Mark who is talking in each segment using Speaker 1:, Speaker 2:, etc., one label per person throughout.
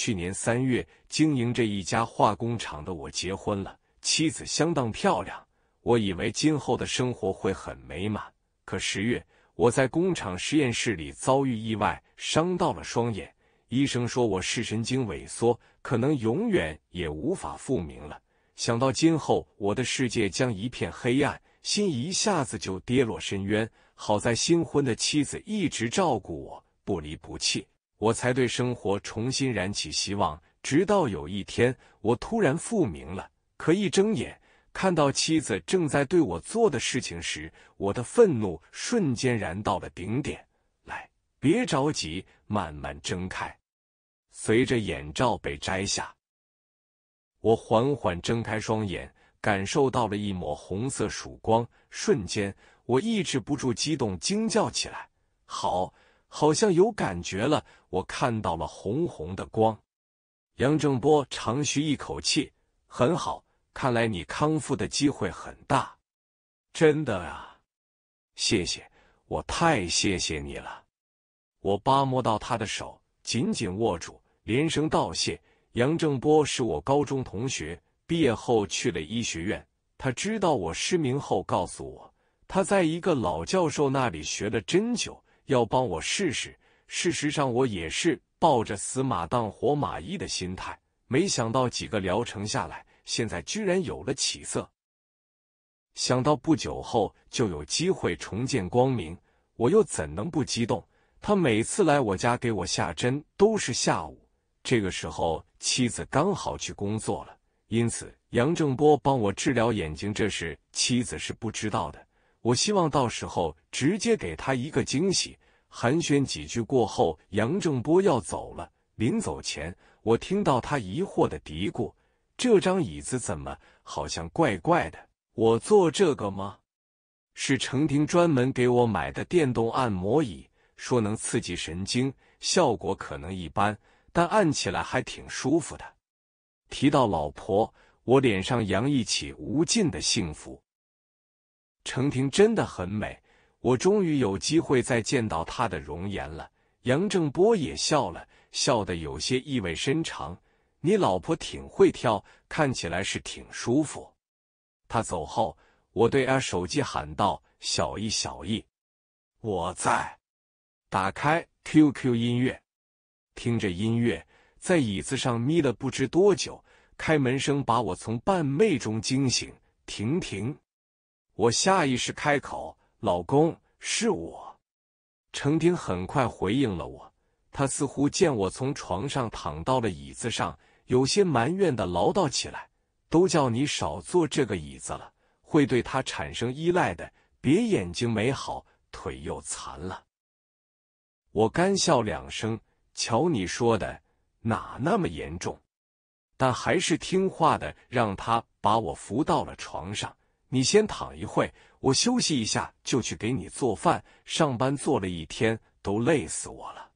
Speaker 1: 去年三月，经营着一家化工厂的我结婚了，妻子相当漂亮。我以为今后的生活会很美满，可十月，我在工厂实验室里遭遇意外，伤到了双眼。医生说我视神经萎缩，可能永远也无法复明了。想到今后我的世界将一片黑暗，心一下子就跌落深渊。好在新婚的妻子一直照顾我，不离不弃。我才对生活重新燃起希望。直到有一天，我突然复明了。可一睁眼，看到妻子正在对我做的事情时，我的愤怒瞬间燃到了顶点。来，别着急，慢慢睁开。随着眼罩被摘下，我缓缓睁开双眼，感受到了一抹红色曙光。瞬间，我抑制不住激动，惊叫起来：“好！”好像有感觉了，我看到了红红的光。杨正波长吁一口气，很好，看来你康复的机会很大。真的啊，谢谢，我太谢谢你了。我扒摸到他的手，紧紧握住，连声道谢。杨正波是我高中同学，毕业后去了医学院。他知道我失明后，告诉我他在一个老教授那里学了针灸。要帮我试试。事实上，我也是抱着死马当活马医的心态。没想到几个疗程下来，现在居然有了起色。想到不久后就有机会重见光明，我又怎能不激动？他每次来我家给我下针都是下午，这个时候妻子刚好去工作了，因此杨正波帮我治疗眼睛这事，妻子是不知道的。我希望到时候直接给他一个惊喜。寒暄几句过后，杨正波要走了。临走前，我听到他疑惑的嘀咕：“这张椅子怎么好像怪怪的？我坐这个吗？”是程婷专门给我买的电动按摩椅，说能刺激神经，效果可能一般，但按起来还挺舒服的。提到老婆，我脸上洋溢起无尽的幸福。程婷真的很美，我终于有机会再见到她的容颜了。杨正波也笑了笑，得有些意味深长。你老婆挺会跳，看起来是挺舒服。他走后，我对阿手机喊道：“小易，小易，我在。”打开 QQ 音乐，听着音乐，在椅子上眯了不知多久。开门声把我从半寐中惊醒。婷婷。我下意识开口：“老公，是我。”程婷很快回应了我。她似乎见我从床上躺到了椅子上，有些埋怨的唠叨起来：“都叫你少坐这个椅子了，会对他产生依赖的。别眼睛没好，腿又残了。”我干笑两声：“瞧你说的，哪那么严重？”但还是听话的，让他把我扶到了床上。你先躺一会，我休息一下就去给你做饭。上班做了一天，都累死我了。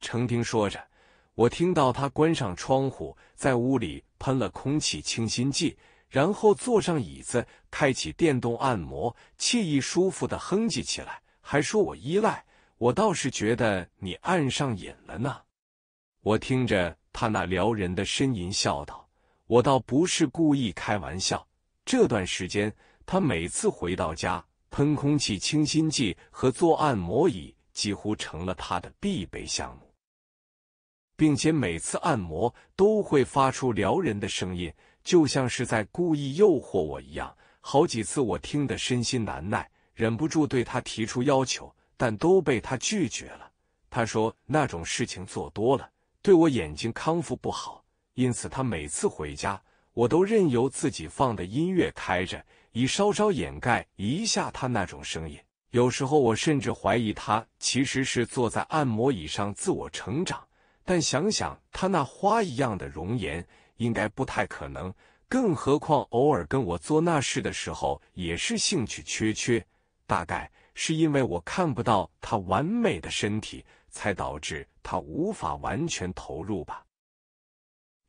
Speaker 1: 程婷说着，我听到她关上窗户，在屋里喷了空气清新剂，然后坐上椅子，开启电动按摩，惬意舒服的哼唧起来，还说我依赖。我倒是觉得你按上瘾了呢。我听着他那撩人的呻吟，笑道：“我倒不是故意开玩笑。”这段时间，他每次回到家，喷空气清新剂和做按摩椅几乎成了他的必备项目，并且每次按摩都会发出撩人的声音，就像是在故意诱惑我一样。好几次，我听得身心难耐，忍不住对他提出要求，但都被他拒绝了。他说那种事情做多了，对我眼睛康复不好，因此他每次回家。我都任由自己放的音乐开着，以稍稍掩盖一下他那种声音。有时候我甚至怀疑他其实是坐在按摩椅上自我成长，但想想他那花一样的容颜，应该不太可能。更何况偶尔跟我做那事的时候，也是兴趣缺缺。大概是因为我看不到他完美的身体，才导致他无法完全投入吧。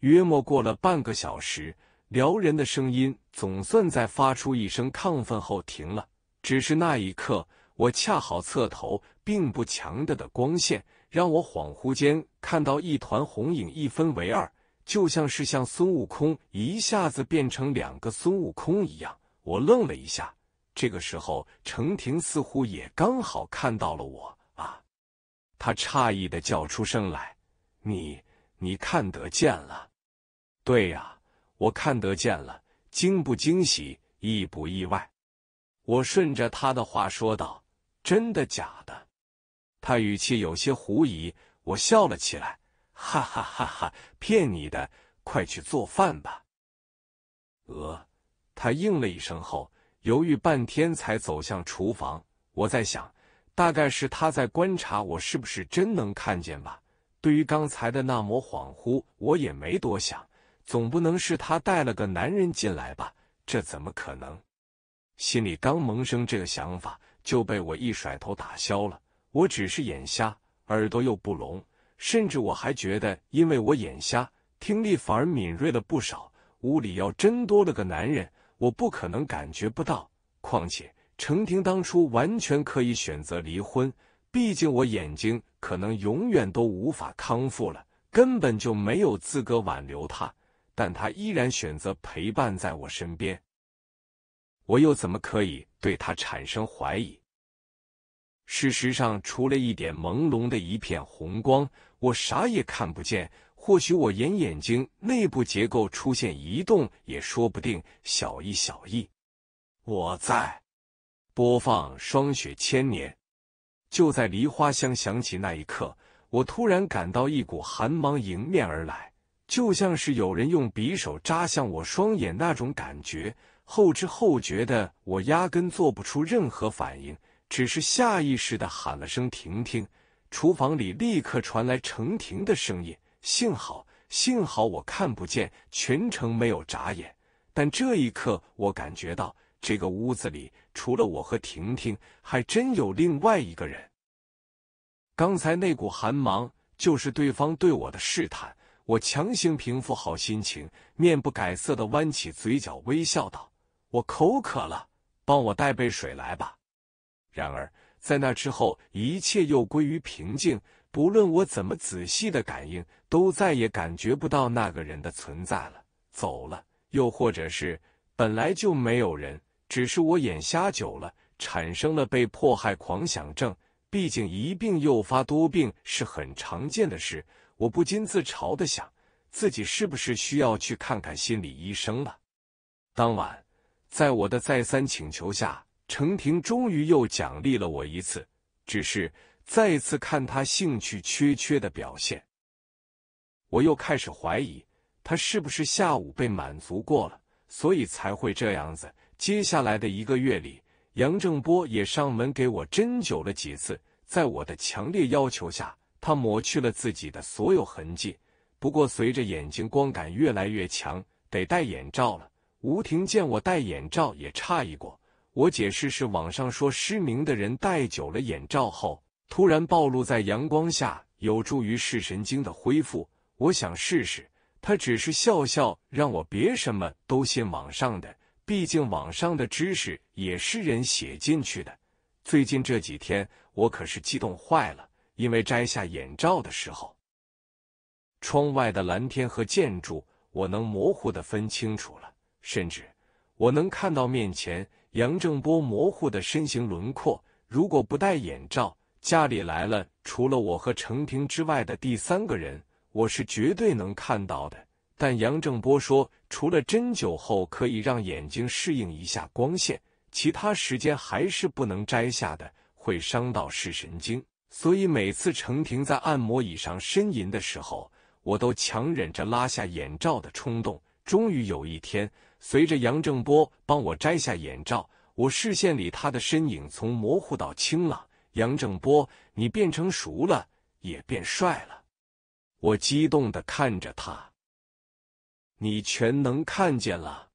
Speaker 1: 约莫过了半个小时，撩人的声音总算在发出一声亢奋后停了。只是那一刻，我恰好侧头，并不强的的光线让我恍惚间看到一团红影一分为二，就像是像孙悟空一下子变成两个孙悟空一样。我愣了一下，这个时候程婷似乎也刚好看到了我啊，他诧异的叫出声来：“你，你看得见了？”对呀，我看得见了，惊不惊喜，意不意外？我顺着他的话说道：“真的假的？”他语气有些狐疑，我笑了起来：“哈哈哈哈，骗你的！快去做饭吧。”呃，他应了一声后，犹豫半天才走向厨房。我在想，大概是他在观察我是不是真能看见吧。对于刚才的那抹恍惚，我也没多想。总不能是他带了个男人进来吧？这怎么可能？心里刚萌生这个想法，就被我一甩头打消了。我只是眼瞎，耳朵又不聋，甚至我还觉得，因为我眼瞎，听力反而敏锐了不少。屋里要真多了个男人，我不可能感觉不到。况且，程婷当初完全可以选择离婚，毕竟我眼睛可能永远都无法康复了，根本就没有资格挽留她。但他依然选择陪伴在我身边，我又怎么可以对他产生怀疑？事实上，除了一点朦胧的一片红光，我啥也看不见。或许我眼眼睛内部结构出现移动，也说不定。小易，小易，我在播放《霜雪千年》。就在梨花香响起那一刻，我突然感到一股寒芒迎面而来。就像是有人用匕首扎向我双眼那种感觉，后知后觉的我压根做不出任何反应，只是下意识的喊了声“婷婷”。厨房里立刻传来程婷的声音。幸好，幸好我看不见，全程没有眨眼。但这一刻，我感觉到这个屋子里除了我和婷婷，还真有另外一个人。刚才那股寒芒，就是对方对我的试探。我强行平复好心情，面不改色的弯起嘴角，微笑道：“我口渴了，帮我带杯水来吧。”然而，在那之后，一切又归于平静。不论我怎么仔细的感应，都再也感觉不到那个人的存在了。走了，又或者是本来就没有人，只是我眼瞎久了，产生了被迫害狂想症。毕竟一病诱发多病是很常见的事。我不禁自嘲的想，自己是不是需要去看看心理医生了？当晚，在我的再三请求下，程婷终于又奖励了我一次，只是再次看他兴趣缺缺的表现，我又开始怀疑，他是不是下午被满足过了，所以才会这样子。接下来的一个月里，杨正波也上门给我针灸了几次，在我的强烈要求下。他抹去了自己的所有痕迹。不过，随着眼睛光感越来越强，得戴眼罩了。吴婷见我戴眼罩也诧异过，我解释是网上说失明的人戴久了眼罩后，突然暴露在阳光下，有助于视神经的恢复。我想试试。他只是笑笑，让我别什么都信网上的，毕竟网上的知识也是人写进去的。最近这几天，我可是激动坏了。因为摘下眼罩的时候，窗外的蓝天和建筑，我能模糊的分清楚了。甚至我能看到面前杨正波模糊的身形轮廓。如果不戴眼罩，家里来了除了我和程平之外的第三个人，我是绝对能看到的。但杨正波说，除了针灸后可以让眼睛适应一下光线，其他时间还是不能摘下的，会伤到视神经。所以每次程婷在按摩椅上呻吟的时候，我都强忍着拉下眼罩的冲动。终于有一天，随着杨正波帮我摘下眼罩，我视线里他的身影从模糊到清朗。杨正波，你变成熟了，也变帅了。我激动的看着他，你全能看见了。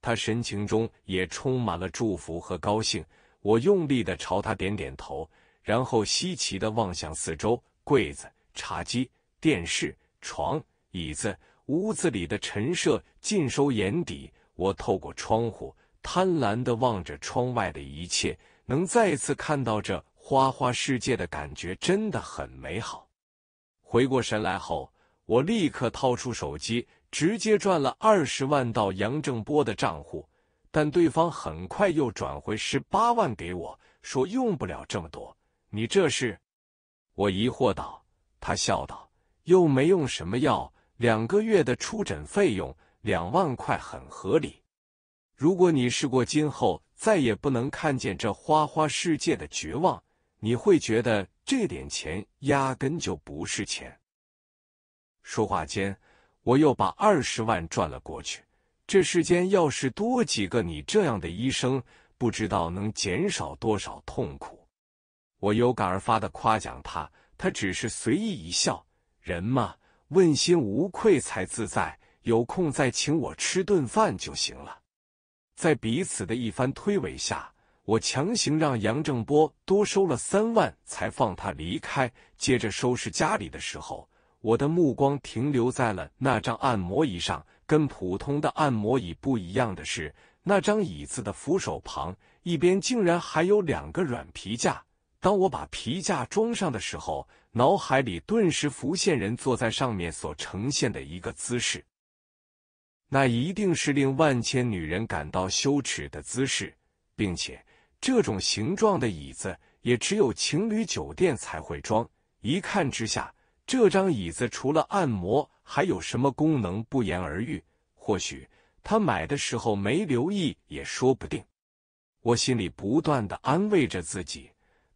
Speaker 1: 他神情中也充满了祝福和高兴。我用力的朝他点点头。然后稀奇的望向四周，柜子、茶几、电视、床、椅子，屋子里的陈设尽收眼底。我透过窗户贪婪的望着窗外的一切，能再次看到这花花世界的感觉真的很美好。回过神来后，我立刻掏出手机，直接转了二十万到杨正波的账户，但对方很快又转回十八万给我，说用不了这么多。你这是？我疑惑道。他笑道：“又没用什么药，两个月的出诊费用两万块很合理。如果你试过，今后再也不能看见这花花世界的绝望，你会觉得这点钱压根就不是钱。”说话间，我又把二十万转了过去。这世间要是多几个你这样的医生，不知道能减少多少痛苦。我有感而发的夸奖他，他只是随意一笑。人嘛，问心无愧才自在。有空再请我吃顿饭就行了。在彼此的一番推诿下，我强行让杨正波多收了三万，才放他离开。接着收拾家里的时候，我的目光停留在了那张按摩椅上。跟普通的按摩椅不一样的是，那张椅子的扶手旁一边竟然还有两个软皮架。当我把皮架装上的时候，脑海里顿时浮现人坐在上面所呈现的一个姿势。那一定是令万千女人感到羞耻的姿势，并且这种形状的椅子也只有情侣酒店才会装。一看之下，这张椅子除了按摩还有什么功能，不言而喻。或许他买的时候没留意，也说不定。我心里不断的安慰着自己。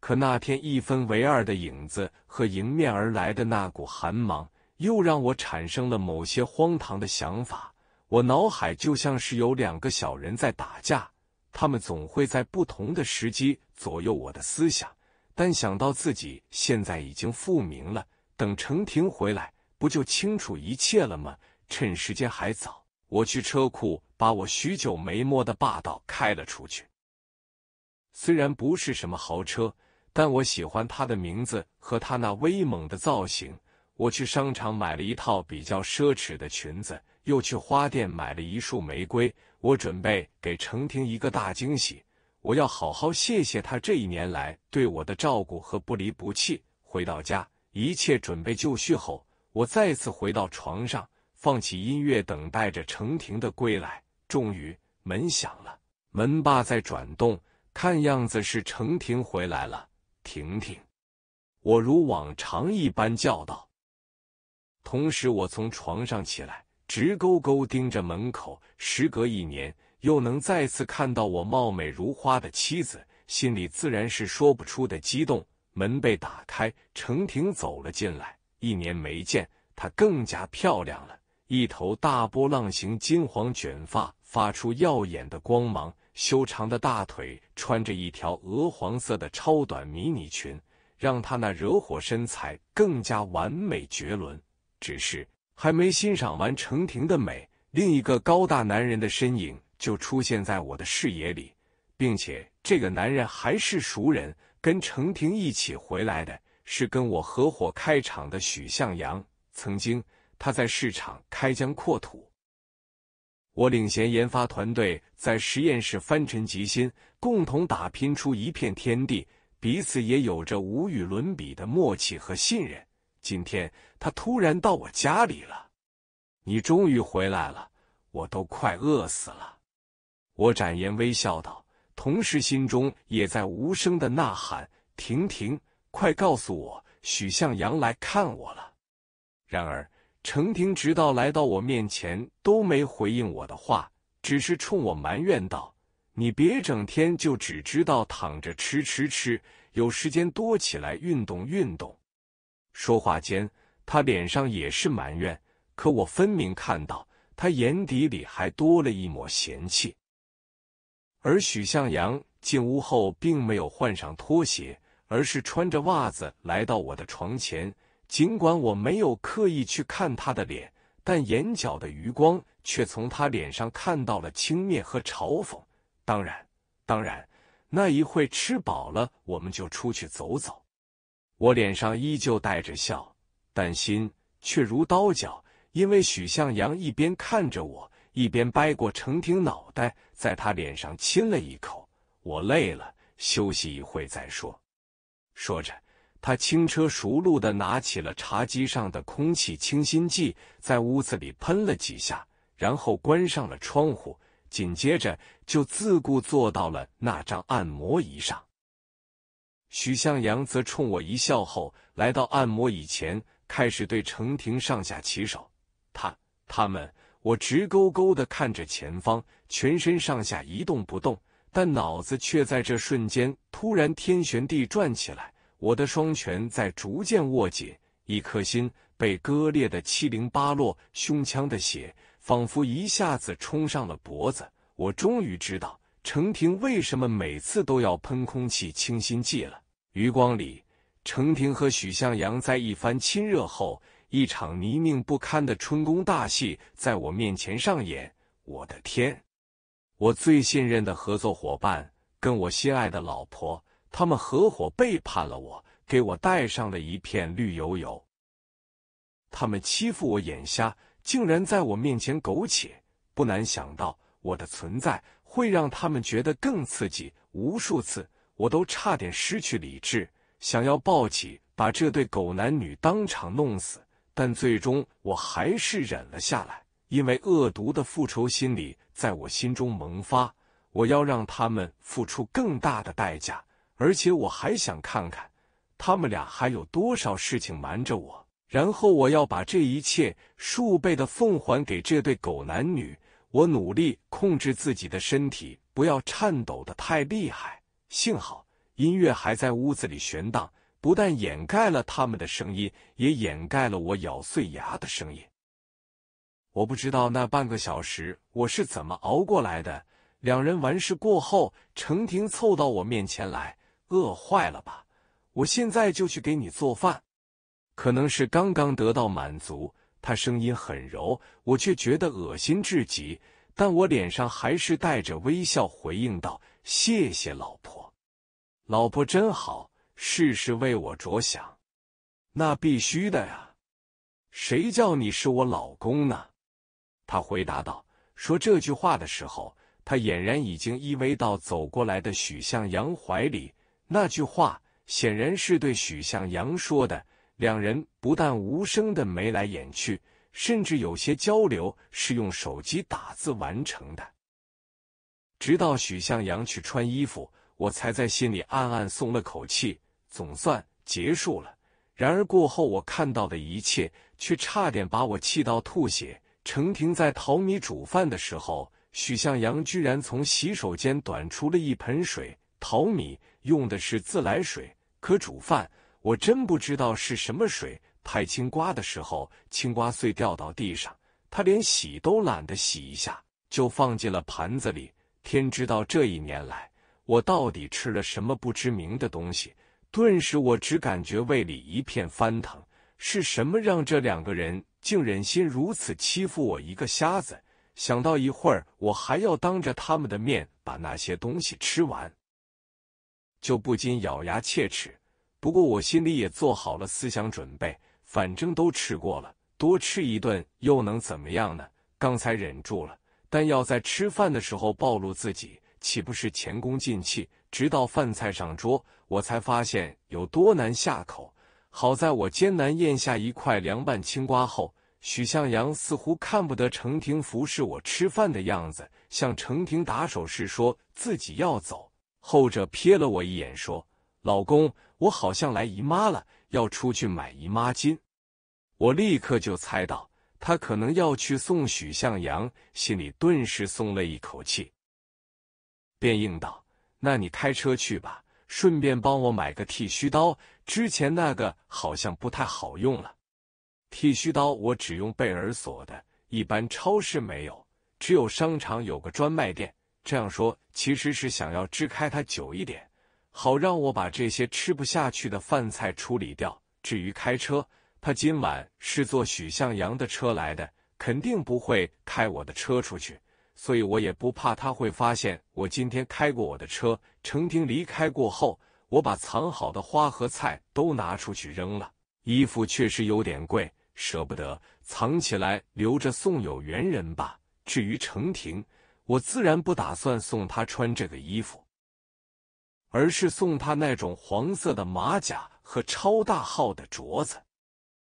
Speaker 1: 可那天一分为二的影子和迎面而来的那股寒芒，又让我产生了某些荒唐的想法。我脑海就像是有两个小人在打架，他们总会在不同的时机左右我的思想。但想到自己现在已经复明了，等程婷回来，不就清楚一切了吗？趁时间还早，我去车库把我许久没摸的霸道开了出去。虽然不是什么豪车。但我喜欢他的名字和他那威猛的造型。我去商场买了一套比较奢侈的裙子，又去花店买了一束玫瑰。我准备给程婷一个大惊喜。我要好好谢谢他这一年来对我的照顾和不离不弃。回到家，一切准备就绪后，我再次回到床上，放起音乐，等待着程婷的归来。终于，门响了，门把在转动，看样子是程婷回来了。婷婷，我如往常一般叫道。同时，我从床上起来，直勾勾盯着门口。时隔一年，又能再次看到我貌美如花的妻子，心里自然是说不出的激动。门被打开，程婷走了进来。一年没见，她更加漂亮了，一头大波浪形金黄卷发，发出耀眼的光芒。修长的大腿，穿着一条鹅黄色的超短迷你裙，让她那惹火身材更加完美绝伦。只是还没欣赏完程婷的美，另一个高大男人的身影就出现在我的视野里，并且这个男人还是熟人，跟程婷一起回来的，是跟我合伙开厂的许向阳。曾经他在市场开疆扩土。我领衔研发团队在实验室翻沉积新，共同打拼出一片天地，彼此也有着无与伦比的默契和信任。今天他突然到我家里了，你终于回来了，我都快饿死了。我展颜微笑道，同时心中也在无声的呐喊：婷婷，快告诉我，许向阳来看我了。然而。程婷直到来到我面前，都没回应我的话，只是冲我埋怨道：“你别整天就只知道躺着吃吃吃，有时间多起来运动运动。”说话间，他脸上也是埋怨，可我分明看到他眼底里还多了一抹嫌弃。而许向阳进屋后，并没有换上拖鞋，而是穿着袜子来到我的床前。尽管我没有刻意去看他的脸，但眼角的余光却从他脸上看到了轻蔑和嘲讽。当然，当然，那一会吃饱了，我们就出去走走。我脸上依旧带着笑，但心却如刀绞，因为许向阳一边看着我，一边掰过程婷脑袋，在他脸上亲了一口。我累了，休息一会再说。说着。他轻车熟路的拿起了茶几上的空气清新剂，在屋子里喷了几下，然后关上了窗户，紧接着就自顾坐到了那张按摩椅上。许向阳则冲我一笑，后来到按摩椅前，开始对程婷上下其手。他、他们，我直勾勾的看着前方，全身上下一动不动，但脑子却在这瞬间突然天旋地转起来。我的双拳在逐渐握紧，一颗心被割裂的七零八落，胸腔的血仿佛一下子冲上了脖子。我终于知道程婷为什么每次都要喷空气清新剂了。余光里，程婷和许向阳在一番亲热后，一场泥泞不堪的春宫大戏在我面前上演。我的天！我最信任的合作伙伴，跟我心爱的老婆。他们合伙背叛了我，给我戴上了一片绿油油。他们欺负我眼瞎，竟然在我面前苟且。不难想到，我的存在会让他们觉得更刺激。无数次，我都差点失去理智，想要抱起把这对狗男女当场弄死，但最终我还是忍了下来，因为恶毒的复仇心理在我心中萌发，我要让他们付出更大的代价。而且我还想看看，他们俩还有多少事情瞒着我。然后我要把这一切数倍的奉还给这对狗男女。我努力控制自己的身体，不要颤抖的太厉害。幸好音乐还在屋子里悬荡，不但掩盖了他们的声音，也掩盖了我咬碎牙的声音。我不知道那半个小时我是怎么熬过来的。两人完事过后，程婷凑到我面前来。饿坏了吧？我现在就去给你做饭。可能是刚刚得到满足，他声音很柔，我却觉得恶心至极。但我脸上还是带着微笑回应道：“谢谢老婆，老婆真好，事事为我着想。”那必须的呀，谁叫你是我老公呢？他回答道。说这句话的时候，他俨然已经依偎到走过来的许向阳怀里。那句话显然是对许向阳说的。两人不但无声的眉来眼去，甚至有些交流是用手机打字完成的。直到许向阳去穿衣服，我才在心里暗暗松了口气，总算结束了。然而过后，我看到的一切却差点把我气到吐血。程婷在淘米煮饭的时候，许向阳居然从洗手间端出了一盆水淘米。用的是自来水，可煮饭。我真不知道是什么水。拍青瓜的时候，青瓜碎掉到地上，他连洗都懒得洗一下，就放进了盘子里。天知道这一年来我到底吃了什么不知名的东西。顿时，我只感觉胃里一片翻腾。是什么让这两个人竟忍心如此欺负我一个瞎子？想到一会儿我还要当着他们的面把那些东西吃完。就不禁咬牙切齿。不过我心里也做好了思想准备，反正都吃过了，多吃一顿又能怎么样呢？刚才忍住了，但要在吃饭的时候暴露自己，岂不是前功尽弃？直到饭菜上桌，我才发现有多难下口。好在我艰难咽下一块凉拌青瓜后，许向阳似乎看不得程婷服侍我吃饭的样子，向程婷打手势，说自己要走。后者瞥了我一眼，说：“老公，我好像来姨妈了，要出去买姨妈巾。”我立刻就猜到他可能要去送许向阳，心里顿时松了一口气，便应道：“那你开车去吧，顺便帮我买个剃须刀，之前那个好像不太好用了。”剃须刀我只用贝尔索的，一般超市没有，只有商场有个专卖店。这样说其实是想要支开他久一点，好让我把这些吃不下去的饭菜处理掉。至于开车，他今晚是坐许向阳的车来的，肯定不会开我的车出去，所以我也不怕他会发现我今天开过我的车。程婷离开过后，我把藏好的花和菜都拿出去扔了。衣服确实有点贵，舍不得藏起来留着送有缘人吧。至于程婷。我自然不打算送他穿这个衣服，而是送他那种黄色的马甲和超大号的镯子。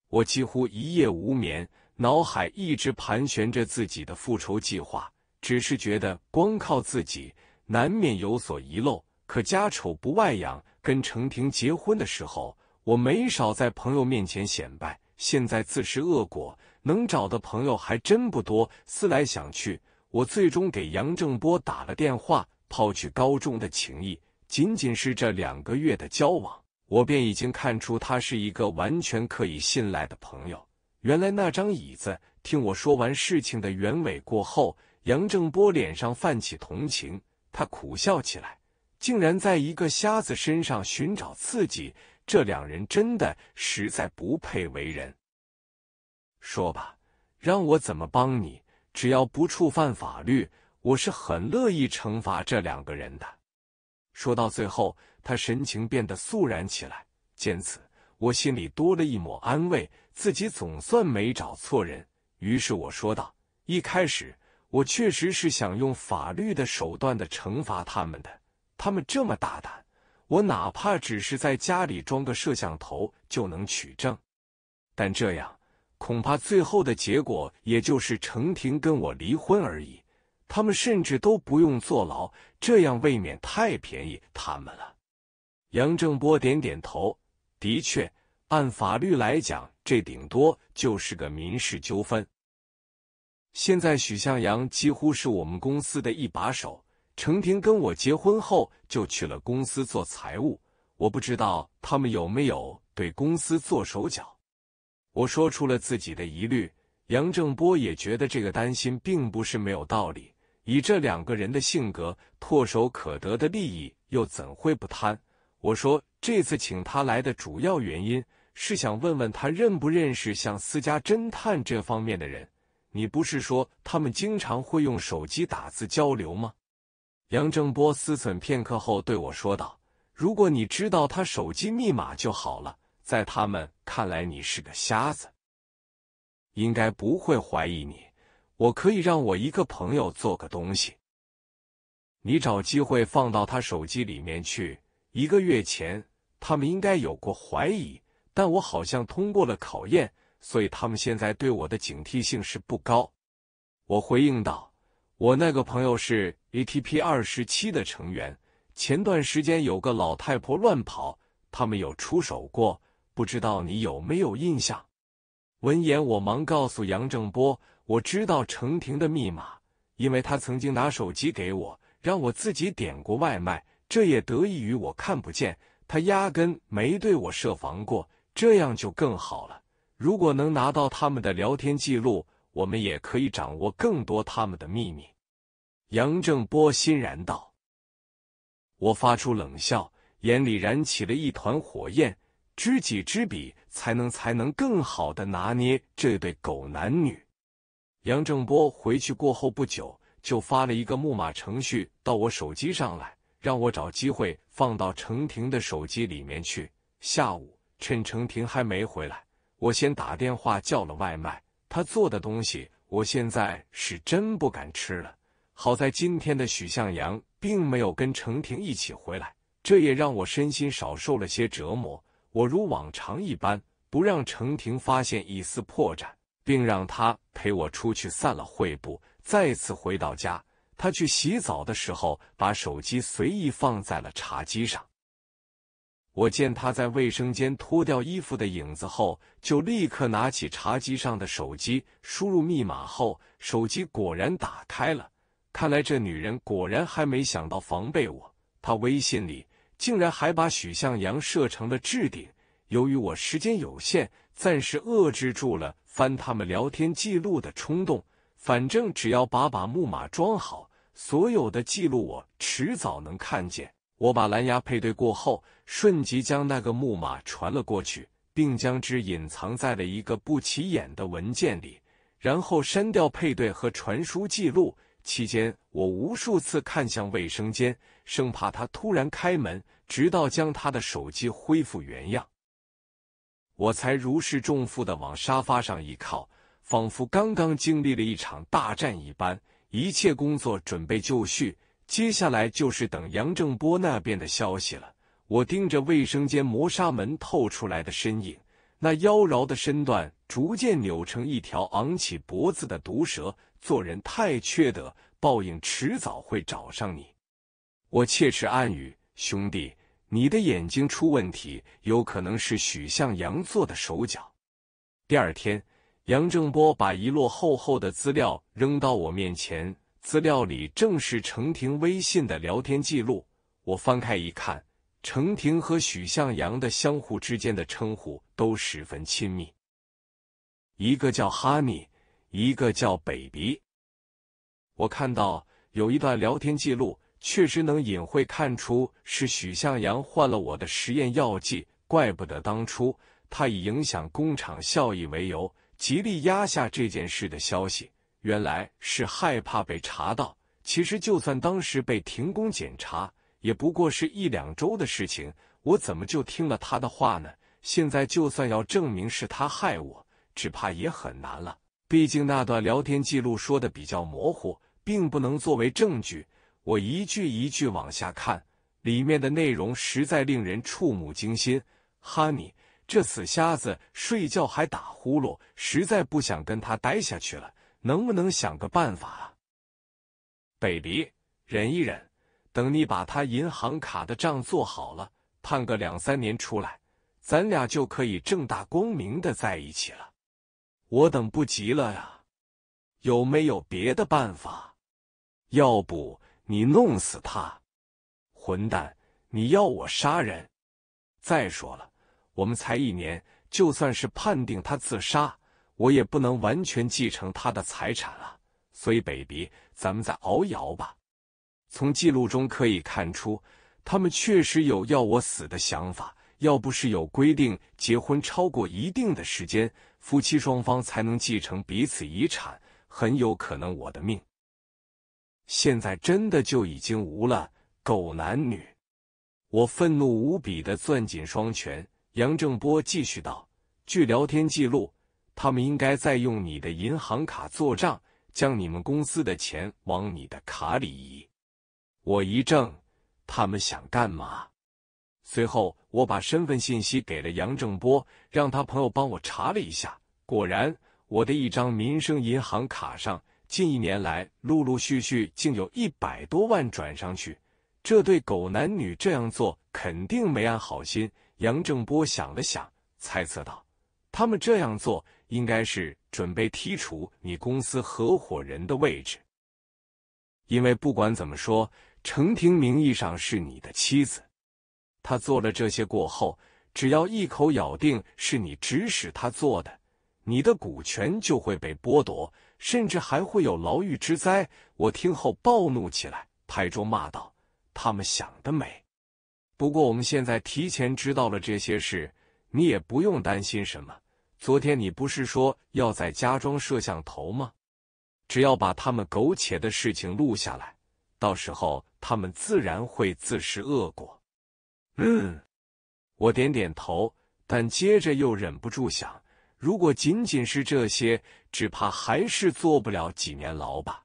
Speaker 1: 我几乎一夜无眠，脑海一直盘旋着自己的复仇计划。只是觉得光靠自己难免有所遗漏。可家丑不外扬，跟程婷结婚的时候，我没少在朋友面前显摆。现在自食恶果，能找的朋友还真不多。思来想去。我最终给杨正波打了电话，抛去高中的情谊，仅仅是这两个月的交往，我便已经看出他是一个完全可以信赖的朋友。原来那张椅子，听我说完事情的原委过后，杨正波脸上泛起同情，他苦笑起来，竟然在一个瞎子身上寻找刺激，这两人真的实在不配为人。说吧，让我怎么帮你？只要不触犯法律，我是很乐意惩罚这两个人的。说到最后，他神情变得肃然起来。见此，我心里多了一抹安慰，自己总算没找错人。于是我说道：“一开始，我确实是想用法律的手段的惩罚他们的。他们这么大胆，我哪怕只是在家里装个摄像头就能取证，但这样……”恐怕最后的结果也就是程婷跟我离婚而已，他们甚至都不用坐牢，这样未免太便宜他们了。杨正波点点头，的确，按法律来讲，这顶多就是个民事纠纷。现在许向阳几乎是我们公司的一把手，程婷跟我结婚后就去了公司做财务，我不知道他们有没有对公司做手脚。我说出了自己的疑虑，杨正波也觉得这个担心并不是没有道理。以这两个人的性格，唾手可得的利益又怎会不贪？我说这次请他来的主要原因是想问问他认不认识像私家侦探这方面的人。你不是说他们经常会用手机打字交流吗？杨正波思忖片刻后对我说道：“如果你知道他手机密码就好了。”在他们看来，你是个瞎子，应该不会怀疑你。我可以让我一个朋友做个东西，你找机会放到他手机里面去。一个月前，他们应该有过怀疑，但我好像通过了考验，所以他们现在对我的警惕性是不高。我回应道：“我那个朋友是 ATP 二十七的成员，前段时间有个老太婆乱跑，他们有出手过。”不知道你有没有印象？闻言，我忙告诉杨正波：“我知道程婷的密码，因为他曾经拿手机给我，让我自己点过外卖。这也得益于我看不见他，压根没对我设防过，这样就更好了。如果能拿到他们的聊天记录，我们也可以掌握更多他们的秘密。”杨正波欣然道。我发出冷笑，眼里燃起了一团火焰。知己知彼，才能才能更好的拿捏这对狗男女。杨正波回去过后不久，就发了一个木马程序到我手机上来，让我找机会放到程婷的手机里面去。下午趁程婷还没回来，我先打电话叫了外卖。他做的东西，我现在是真不敢吃了。好在今天的许向阳并没有跟程婷一起回来，这也让我身心少受了些折磨。我如往常一般，不让程婷发现一丝破绽，并让她陪我出去散了会步。再次回到家，她去洗澡的时候，把手机随意放在了茶几上。我见她在卫生间脱掉衣服的影子后，就立刻拿起茶几上的手机，输入密码后，手机果然打开了。看来这女人果然还没想到防备我。她微信里。竟然还把许向阳设成了置顶。由于我时间有限，暂时遏制住了翻他们聊天记录的冲动。反正只要把把木马装好，所有的记录我迟早能看见。我把蓝牙配对过后，瞬即将那个木马传了过去，并将之隐藏在了一个不起眼的文件里，然后删掉配对和传输记录。期间，我无数次看向卫生间。生怕他突然开门，直到将他的手机恢复原样，我才如释重负的往沙发上一靠，仿佛刚刚经历了一场大战一般。一切工作准备就绪，接下来就是等杨正波那边的消息了。我盯着卫生间磨砂门透出来的身影，那妖娆的身段逐渐扭成一条昂起脖子的毒蛇。做人太缺德，报应迟早会找上你。我切齿暗语：“兄弟，你的眼睛出问题，有可能是许向阳做的手脚。”第二天，杨正波把一摞厚厚的资料扔到我面前，资料里正是程婷微信的聊天记录。我翻开一看，程婷和许向阳的相互之间的称呼都十分亲密，一个叫哈尼，一个叫 Baby。我看到有一段聊天记录。确实能隐晦看出是许向阳换了我的实验药剂，怪不得当初他以影响工厂效益为由，极力压下这件事的消息，原来是害怕被查到。其实就算当时被停工检查，也不过是一两周的事情。我怎么就听了他的话呢？现在就算要证明是他害我，只怕也很难了。毕竟那段聊天记录说的比较模糊，并不能作为证据。我一句一句往下看，里面的内容实在令人触目惊心。哈尼，这死瞎子睡觉还打呼噜，实在不想跟他待下去了。能不能想个办法啊？北离，忍一忍，等你把他银行卡的账做好了，判个两三年出来，咱俩就可以正大光明的在一起了。我等不急了呀！有没有别的办法？要不？你弄死他，混蛋！你要我杀人？再说了，我们才一年，就算是判定他自杀，我也不能完全继承他的财产啊。所以，b a b y 咱们再熬一熬吧。从记录中可以看出，他们确实有要我死的想法。要不是有规定，结婚超过一定的时间，夫妻双方才能继承彼此遗产，很有可能我的命。现在真的就已经无了狗男女！我愤怒无比的攥紧双拳。杨正波继续道：“据聊天记录，他们应该在用你的银行卡做账，将你们公司的钱往你的卡里移。”我一怔，他们想干嘛？随后我把身份信息给了杨正波，让他朋友帮我查了一下，果然，我的一张民生银行卡上。近一年来，陆陆续续竟有一百多万转上去。这对狗男女这样做，肯定没安好心。杨正波想了想，猜测道：“他们这样做，应该是准备剔除你公司合伙人的位置。因为不管怎么说，程婷名义上是你的妻子，他做了这些过后，只要一口咬定是你指使他做的，你的股权就会被剥夺。”甚至还会有牢狱之灾。我听后暴怒起来，拍桌骂道：“他们想得美！”不过我们现在提前知道了这些事，你也不用担心什么。昨天你不是说要在家装摄像头吗？只要把他们苟且的事情录下来，到时候他们自然会自食恶果。嗯，我点点头，但接着又忍不住想。如果仅仅是这些，只怕还是坐不了几年牢吧。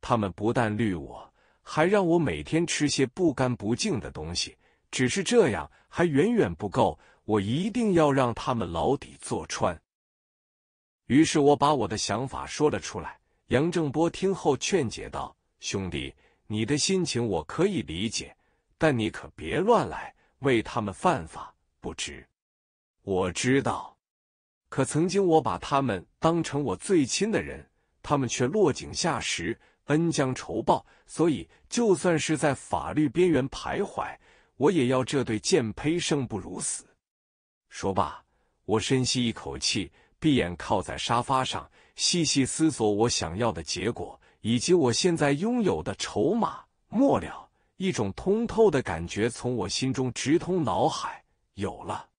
Speaker 1: 他们不但绿我，还让我每天吃些不干不净的东西。只是这样还远远不够，我一定要让他们牢底坐穿。于是我把我的想法说了出来。杨正波听后劝解道：“兄弟，你的心情我可以理解，但你可别乱来，为他们犯法不值。”我知道。可曾经，我把他们当成我最亲的人，他们却落井下石，恩将仇报。所以，就算是在法律边缘徘徊，我也要这对贱胚生不如死。说罢，我深吸一口气，闭眼靠在沙发上，细细思索我想要的结果以及我现在拥有的筹码。末了，一种通透的感觉从我心中直通脑海。有了，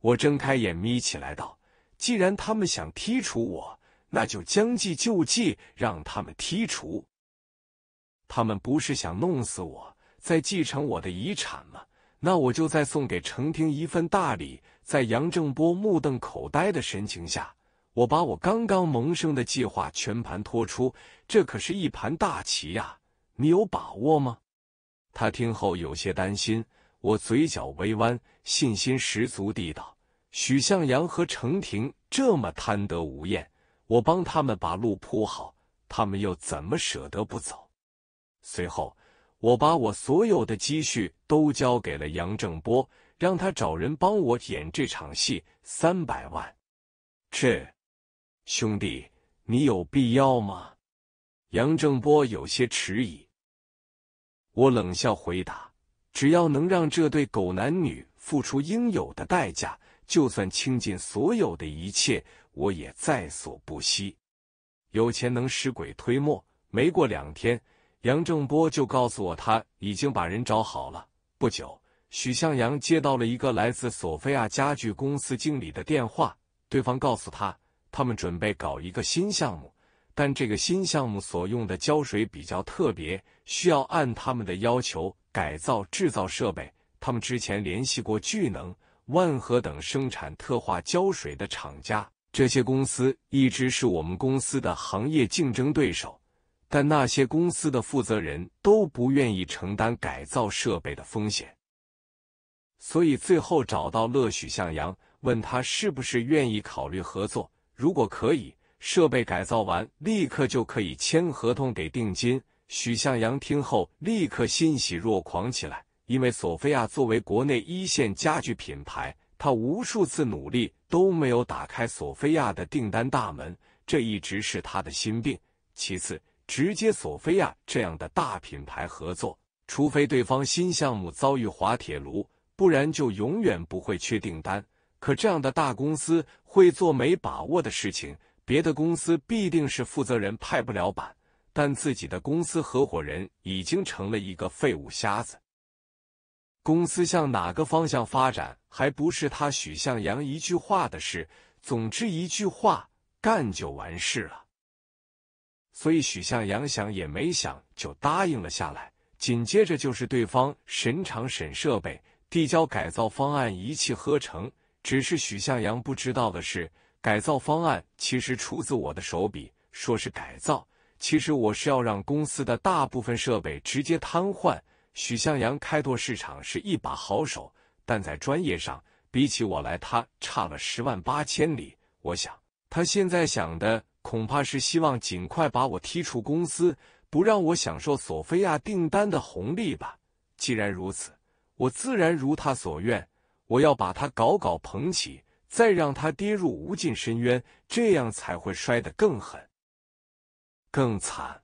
Speaker 1: 我睁开眼，眯起来道。既然他们想剔除我，那就将计就计，让他们剔除。他们不是想弄死我，再继承我的遗产吗？那我就再送给程亭一份大礼。在杨正波目瞪口呆的神情下，我把我刚刚萌生的计划全盘托出。这可是一盘大棋呀！你有把握吗？他听后有些担心，我嘴角微弯，信心十足地道。许向阳和程婷这么贪得无厌，我帮他们把路铺好，他们又怎么舍得不走？随后，我把我所有的积蓄都交给了杨正波，让他找人帮我演这场戏。三百万，这兄弟，你有必要吗？杨正波有些迟疑。我冷笑回答：“只要能让这对狗男女付出应有的代价。”就算倾尽所有的一切，我也在所不惜。有钱能使鬼推磨。没过两天，杨正波就告诉我他已经把人找好了。不久，许向阳接到了一个来自索菲亚家具公司经理的电话，对方告诉他，他们准备搞一个新项目，但这个新项目所用的胶水比较特别，需要按他们的要求改造制造设备。他们之前联系过巨能。万和等生产特化胶水的厂家，这些公司一直是我们公司的行业竞争对手，但那些公司的负责人都不愿意承担改造设备的风险，所以最后找到乐许向阳，问他是不是愿意考虑合作。如果可以，设备改造完立刻就可以签合同给定金。许向阳听后立刻欣喜若狂起来。因为索菲亚作为国内一线家具品牌，他无数次努力都没有打开索菲亚的订单大门，这一直是他的心病。其次，直接索菲亚这样的大品牌合作，除非对方新项目遭遇滑铁卢，不然就永远不会缺订单。可这样的大公司会做没把握的事情，别的公司必定是负责人派不了板，但自己的公司合伙人已经成了一个废物瞎子。公司向哪个方向发展，还不是他许向阳一句话的事。总之一句话，干就完事了。所以许向阳想也没想就答应了下来。紧接着就是对方审厂、审设备、递交改造方案，一气呵成。只是许向阳不知道的是，改造方案其实出自我的手笔。说是改造，其实我是要让公司的大部分设备直接瘫痪。许向阳开拓市场是一把好手，但在专业上比起我来，他差了十万八千里。我想，他现在想的恐怕是希望尽快把我踢出公司，不让我享受索菲亚订单的红利吧。既然如此，我自然如他所愿。我要把他搞搞捧起，再让他跌入无尽深渊，这样才会摔得更狠、更惨。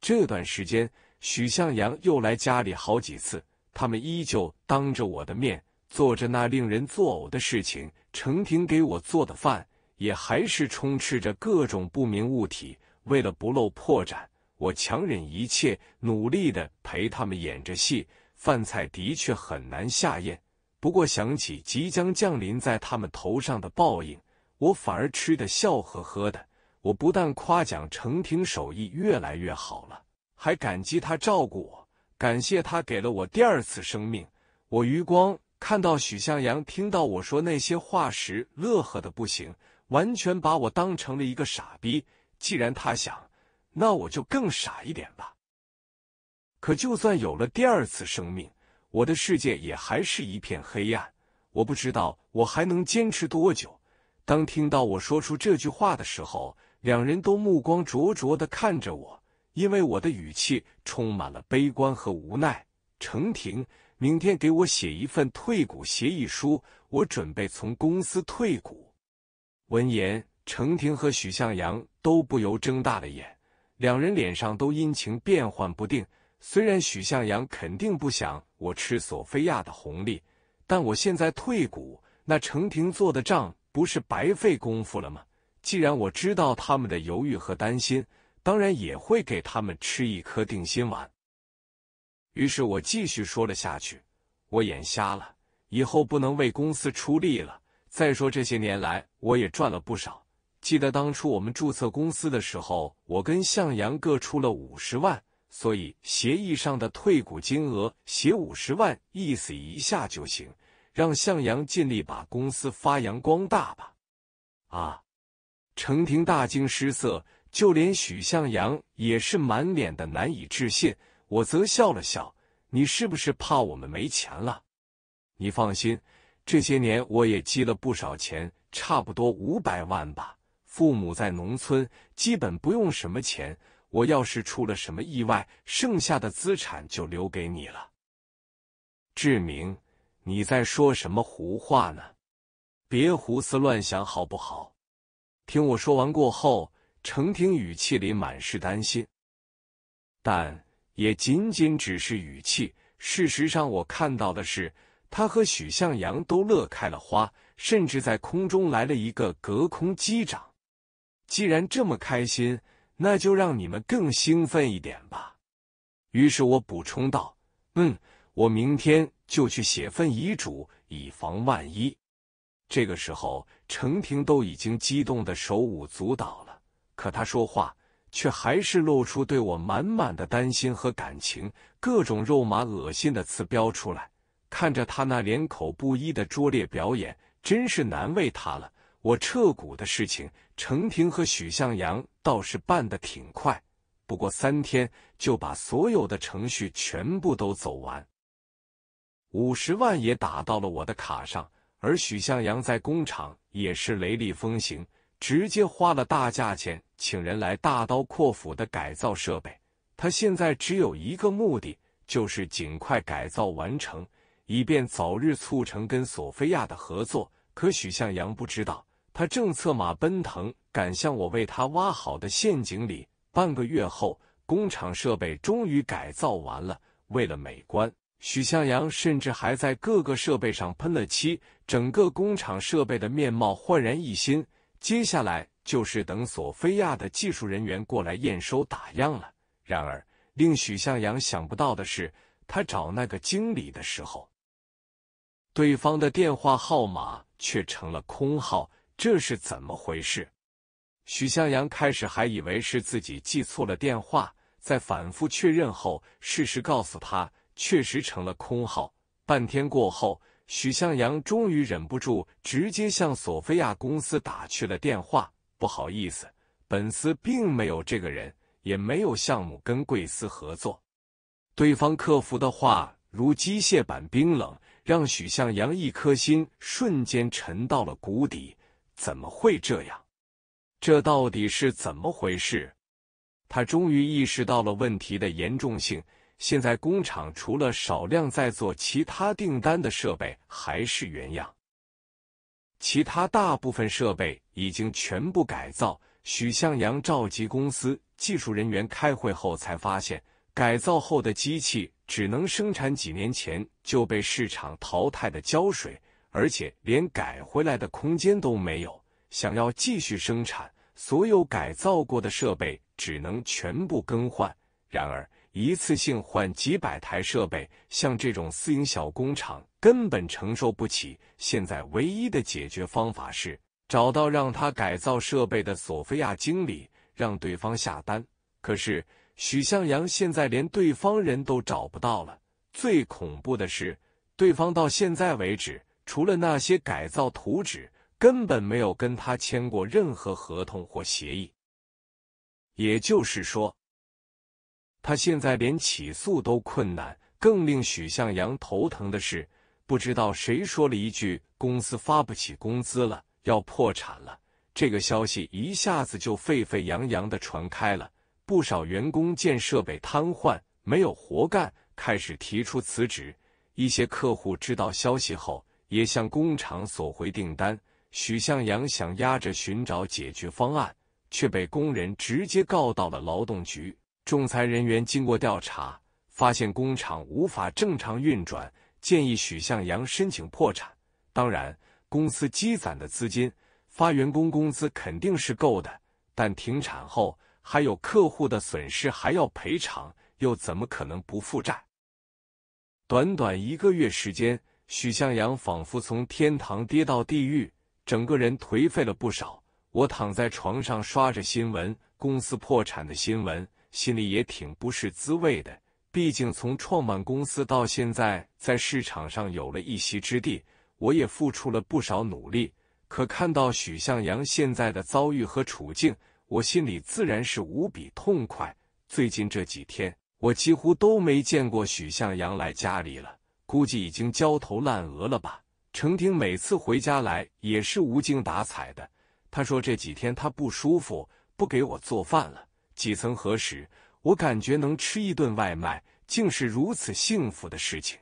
Speaker 1: 这段时间。许向阳又来家里好几次，他们依旧当着我的面做着那令人作呕的事情。程婷给我做的饭也还是充斥着各种不明物体。为了不露破绽，我强忍一切，努力的陪他们演着戏。饭菜的确很难下咽，不过想起即将降临在他们头上的报应，我反而吃得笑呵呵的。我不但夸奖程婷手艺越来越好了。还感激他照顾我，感谢他给了我第二次生命。我余光看到许向阳听到我说那些话时，乐呵的不行，完全把我当成了一个傻逼。既然他想，那我就更傻一点吧。可就算有了第二次生命，我的世界也还是一片黑暗。我不知道我还能坚持多久。当听到我说出这句话的时候，两人都目光灼灼的看着我。因为我的语气充满了悲观和无奈。程婷，明天给我写一份退股协议书，我准备从公司退股。闻言，程婷和许向阳都不由睁大了眼，两人脸上都阴晴变幻不定。虽然许向阳肯定不想我吃索菲亚的红利，但我现在退股，那程婷做的账不是白费功夫了吗？既然我知道他们的犹豫和担心。当然也会给他们吃一颗定心丸。于是我继续说了下去：“我眼瞎了，以后不能为公司出力了。再说这些年来我也赚了不少。记得当初我们注册公司的时候，我跟向阳各出了五十万，所以协议上的退股金额写五十万，意思一下就行。让向阳尽力把公司发扬光大吧。”啊！程婷大惊失色。就连许向阳也是满脸的难以置信，我则笑了笑：“你是不是怕我们没钱了？你放心，这些年我也积了不少钱，差不多五百万吧。父母在农村，基本不用什么钱。我要是出了什么意外，剩下的资产就留给你了。”志明，你在说什么胡话呢？别胡思乱想好不好？听我说完过后。程婷语气里满是担心，但也仅仅只是语气。事实上，我看到的是他和许向阳都乐开了花，甚至在空中来了一个隔空击掌。既然这么开心，那就让你们更兴奋一点吧。于是我补充道：“嗯，我明天就去写份遗嘱，以防万一。”这个时候，程婷都已经激动的手舞足蹈。可他说话却还是露出对我满满的担心和感情，各种肉麻恶心的词飙出来。看着他那脸口不一的拙劣表演，真是难为他了。我撤股的事情，程婷和许向阳倒是办得挺快，不过三天就把所有的程序全部都走完，五十万也打到了我的卡上。而许向阳在工厂也是雷厉风行。直接花了大价钱请人来大刀阔斧的改造设备。他现在只有一个目的，就是尽快改造完成，以便早日促成跟索菲亚的合作。可许向阳不知道，他正策马奔腾，赶向我为他挖好的陷阱里。半个月后，工厂设备终于改造完了。为了美观，许向阳甚至还在各个设备上喷了漆，整个工厂设备的面貌焕然一新。接下来就是等索菲亚的技术人员过来验收打样了。然而，令许向阳想不到的是，他找那个经理的时候，对方的电话号码却成了空号，这是怎么回事？许向阳开始还以为是自己记错了电话，在反复确认后，事实告诉他，确实成了空号。半天过后。许向阳终于忍不住，直接向索菲亚公司打去了电话。不好意思，本司并没有这个人，也没有项目跟贵司合作。对方客服的话如机械般冰冷，让许向阳一颗心瞬间沉到了谷底。怎么会这样？这到底是怎么回事？他终于意识到了问题的严重性。现在工厂除了少量在做其他订单的设备还是原样，其他大部分设备已经全部改造。许向阳召集公司技术人员开会后，才发现改造后的机器只能生产几年前就被市场淘汰的胶水，而且连改回来的空间都没有。想要继续生产，所有改造过的设备只能全部更换。然而。一次性换几百台设备，像这种私营小工厂根本承受不起。现在唯一的解决方法是找到让他改造设备的索菲亚经理，让对方下单。可是许向阳现在连对方人都找不到了。最恐怖的是，对方到现在为止，除了那些改造图纸，根本没有跟他签过任何合同或协议。也就是说。他现在连起诉都困难。更令许向阳头疼的是，不知道谁说了一句“公司发不起工资了，要破产了”。这个消息一下子就沸沸扬扬地传开了。不少员工见设备瘫痪，没有活干，开始提出辞职。一些客户知道消息后，也向工厂索回订单。许向阳想压着寻找解决方案，却被工人直接告到了劳动局。仲裁人员经过调查，发现工厂无法正常运转，建议许向阳申请破产。当然，公司积攒的资金发员工工资肯定是够的，但停产后还有客户的损失还要赔偿，又怎么可能不负债？短短一个月时间，许向阳仿佛从天堂跌到地狱，整个人颓废了不少。我躺在床上刷着新闻，公司破产的新闻。心里也挺不是滋味的，毕竟从创办公司到现在，在市场上有了一席之地，我也付出了不少努力。可看到许向阳现在的遭遇和处境，我心里自然是无比痛快。最近这几天，我几乎都没见过许向阳来家里了，估计已经焦头烂额了吧。程婷每次回家来也是无精打采的，她说这几天她不舒服，不给我做饭了。几曾何时，我感觉能吃一顿外卖，竟是如此幸福的事情。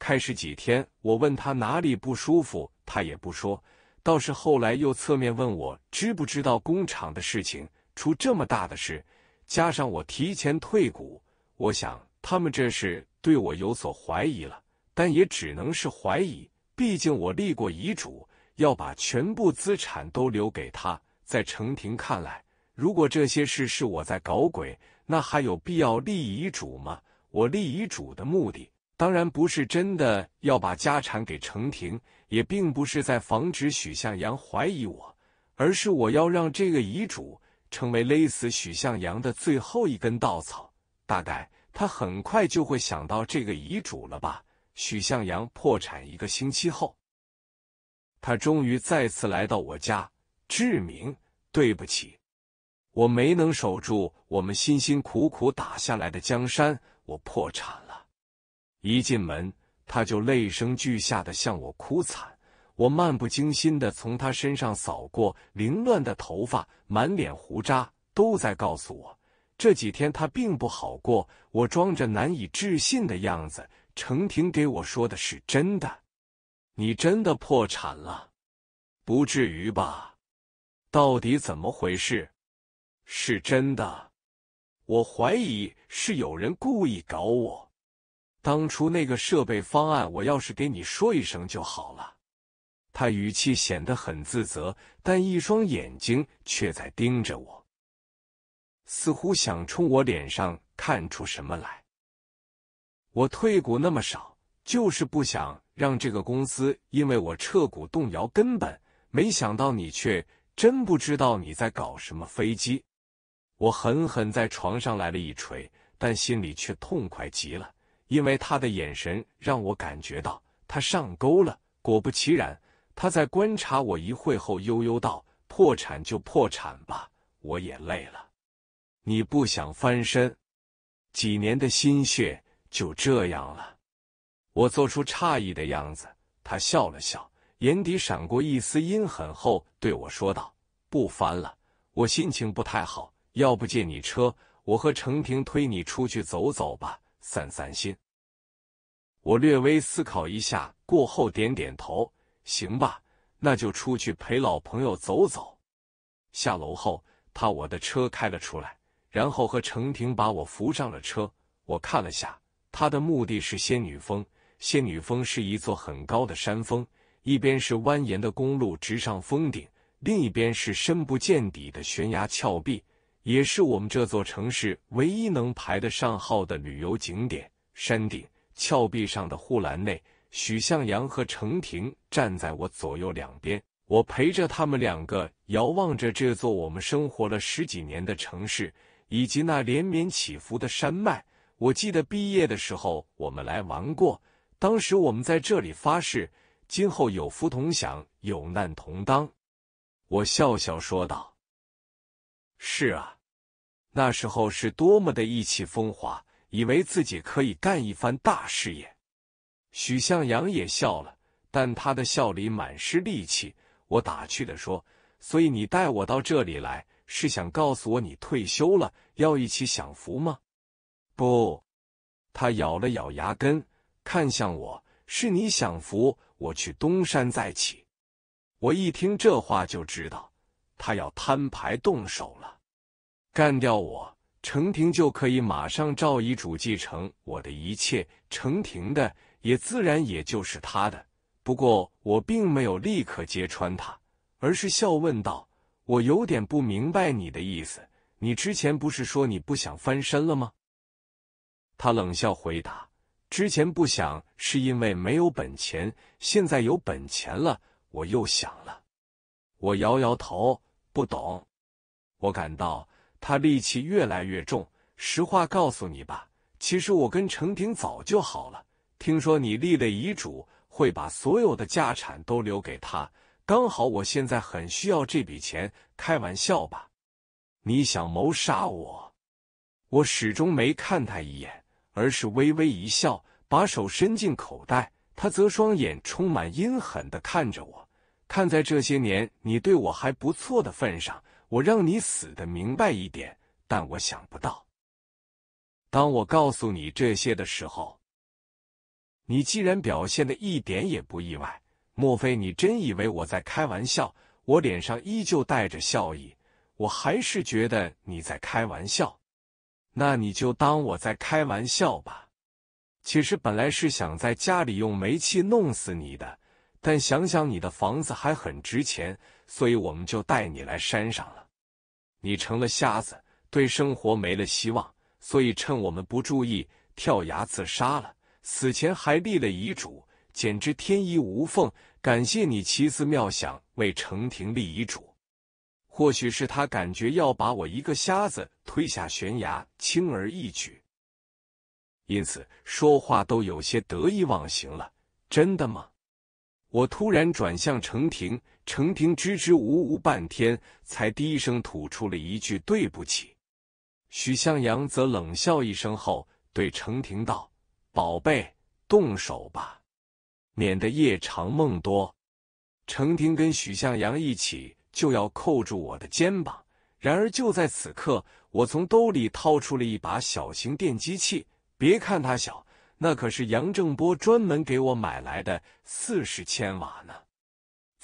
Speaker 1: 开始几天，我问他哪里不舒服，他也不说。倒是后来又侧面问我知不知道工厂的事情出这么大的事，加上我提前退股，我想他们这是对我有所怀疑了，但也只能是怀疑。毕竟我立过遗嘱，要把全部资产都留给他。在程婷看来。如果这些事是我在搞鬼，那还有必要立遗嘱吗？我立遗嘱的目的当然不是真的要把家产给程婷，也并不是在防止许向阳怀疑我，而是我要让这个遗嘱成为勒死许向阳的最后一根稻草。大概他很快就会想到这个遗嘱了吧？许向阳破产一个星期后，他终于再次来到我家。志明，对不起。我没能守住我们辛辛苦苦打下来的江山，我破产了。一进门，他就泪声俱下的向我哭惨。我漫不经心的从他身上扫过，凌乱的头发，满脸胡渣，都在告诉我这几天他并不好过。我装着难以置信的样子，程婷给我说的是真的，你真的破产了？不至于吧？到底怎么回事？是真的，我怀疑是有人故意搞我。当初那个设备方案，我要是给你说一声就好了。他语气显得很自责，但一双眼睛却在盯着我，似乎想从我脸上看出什么来。我退股那么少，就是不想让这个公司因为我撤股动摇根本。没想到你却真不知道你在搞什么飞机。我狠狠在床上来了一锤，但心里却痛快极了，因为他的眼神让我感觉到他上钩了。果不其然，他在观察我一会后，悠悠道：“破产就破产吧，我也累了。”你不想翻身？几年的心血就这样了。我做出诧异的样子，他笑了笑，眼底闪过一丝阴狠后对我说道：“不翻了，我心情不太好。”要不借你车，我和程平推你出去走走吧，散散心。我略微思考一下过后，点点头，行吧，那就出去陪老朋友走走。下楼后，他我的车开了出来，然后和程平把我扶上了车。我看了下，他的目的是仙女峰。仙女峰是一座很高的山峰，一边是蜿蜒的公路直上峰顶，另一边是深不见底的悬崖峭壁。也是我们这座城市唯一能排得上号的旅游景点。山顶峭壁上的护栏内，许向阳和程婷站在我左右两边，我陪着他们两个，遥望着这座我们生活了十几年的城市以及那连绵起伏的山脉。我记得毕业的时候我们来玩过，当时我们在这里发誓，今后有福同享，有难同当。我笑笑说道：“是啊。”那时候是多么的意气风华，以为自己可以干一番大事业。许向阳也笑了，但他的笑里满是戾气。我打趣的说：“所以你带我到这里来，是想告诉我你退休了，要一起享福吗？”不，他咬了咬牙根，看向我：“是你享福，我去东山再起。”我一听这话就知道，他要摊牌动手了。干掉我，程婷就可以马上照遗嘱继承我的一切，程婷的也自然也就是他的。不过我并没有立刻揭穿他，而是笑问道：“我有点不明白你的意思。你之前不是说你不想翻身了吗？”他冷笑回答：“之前不想是因为没有本钱，现在有本钱了，我又想了。”我摇摇头，不懂。我感到。他戾气越来越重。实话告诉你吧，其实我跟程婷早就好了。听说你立了遗嘱，会把所有的家产都留给他。刚好我现在很需要这笔钱。开玩笑吧？你想谋杀我？我始终没看他一眼，而是微微一笑，把手伸进口袋。他则双眼充满阴狠的看着我。看在这些年你对我还不错的份上。我让你死的明白一点，但我想不到，当我告诉你这些的时候，你既然表现的一点也不意外，莫非你真以为我在开玩笑？我脸上依旧带着笑意，我还是觉得你在开玩笑，那你就当我在开玩笑吧。其实本来是想在家里用煤气弄死你的，但想想你的房子还很值钱。所以我们就带你来山上了。你成了瞎子，对生活没了希望，所以趁我们不注意跳崖自杀了。死前还立了遗嘱，简直天衣无缝。感谢你奇思妙想为程婷立遗嘱。或许是他感觉要把我一个瞎子推下悬崖轻而易举，因此说话都有些得意忘形了。真的吗？我突然转向程婷，程婷支支吾吾半天，才低声吐出了一句“对不起”。许向阳则冷笑一声后，对程婷道：“宝贝，动手吧，免得夜长梦多。”程婷跟许向阳一起就要扣住我的肩膀，然而就在此刻，我从兜里掏出了一把小型电击器。别看它小，那可是杨正波专门给我买来的四十千瓦呢。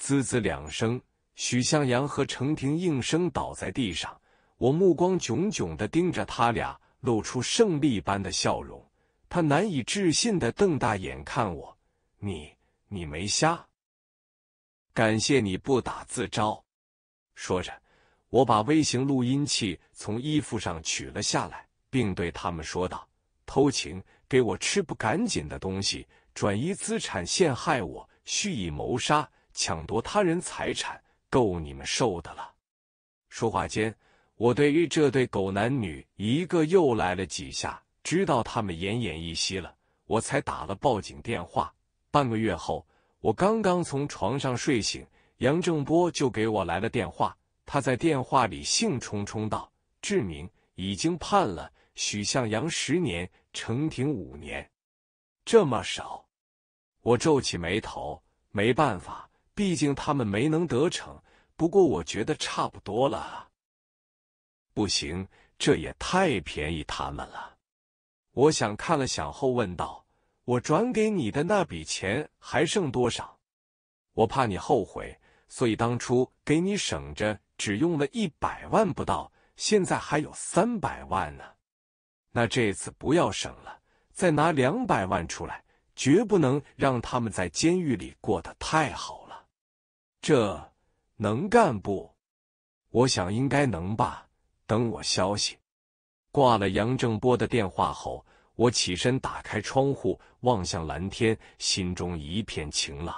Speaker 1: 滋滋两声，许向阳和程婷应声倒在地上。我目光炯炯的盯着他俩，露出胜利般的笑容。他难以置信的瞪大眼看我：“你，你没瞎？感谢你不打自招。”说着，我把微型录音器从衣服上取了下来，并对他们说道：“偷情，给我吃不干净的东西，转移资产，陷害我，蓄意谋杀。”抢夺他人财产，够你们受的了。说话间，我对于这对狗男女一个又来了几下，知道他们奄奄一息了，我才打了报警电话。半个月后，我刚刚从床上睡醒，杨正波就给我来了电话。他在电话里兴冲冲道：“志明，已经判了许向阳十年，程婷五年，这么少？”我皱起眉头，没办法。毕竟他们没能得逞，不过我觉得差不多了。不行，这也太便宜他们了。我想看了想后问道：“我转给你的那笔钱还剩多少？”我怕你后悔，所以当初给你省着，只用了一百万不到，现在还有三百万呢。那这次不要省了，再拿两百万出来，绝不能让他们在监狱里过得太好。这能干不？我想应该能吧。等我消息。挂了杨正波的电话后，我起身打开窗户，望向蓝天，心中一片晴朗。